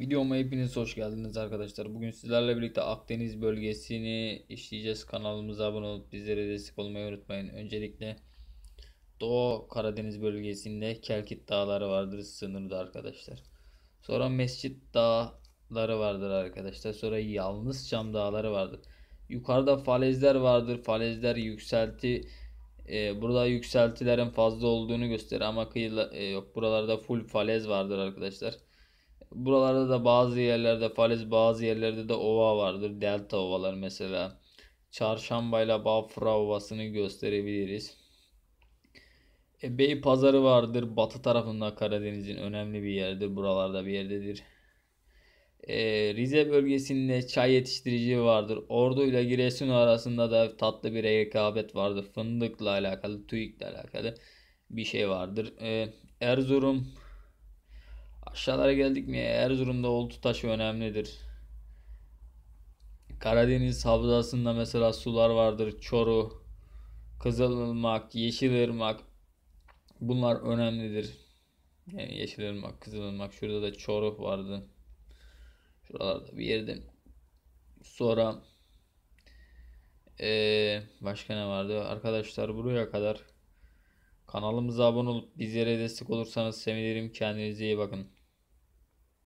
Videoma hepiniz hoş geldiniz arkadaşlar. Bugün sizlerle birlikte Akdeniz bölgesini işleyeceğiz. Kanalımıza abone olup bizlere destek olmayı unutmayın. Öncelikle Doğu Karadeniz bölgesinde Kelkit Dağları vardır sınırda arkadaşlar. Sonra Mescit Dağları vardır arkadaşlar. Sonra Yalnız Çam Dağları vardır. Yukarıda falezler vardır. Falezler yükselti e, burada yükseltilerin fazla olduğunu gösterir ama kıyıla, e, yok buralarda full falez vardır arkadaşlar buralarda da bazı yerlerde falez bazı yerlerde de ova vardır. Delta ovalar mesela. Çarşamba ile Bafra ovasını gösterebiliriz. E, Bey pazarı vardır. Batı tarafında Karadeniz'in önemli bir yerdir. Buralarda bir yerdedir. E, Rize bölgesinde çay yetiştiriciliği vardır. Ordu ile Giresun arasında da tatlı bir rekabet vardır. Fındıkla alakalı, TÜİK'le alakalı bir şey vardır. E, Erzurum Aşağılara geldik mi Erzurum'da oltu taşı önemlidir. Karadeniz havzasında mesela sular vardır. Çoru, Kızılırmak, Yeşilırmak. Bunlar önemlidir. Yani Yeşilırmak, Kızılırmak. Şurada da çoru vardı. Şuralarda bir yerde. Sonra ee, başka ne vardı? Arkadaşlar buraya kadar kanalımıza abone olup bizlere destek olursanız sevinirim. Kendinize iyi bakın.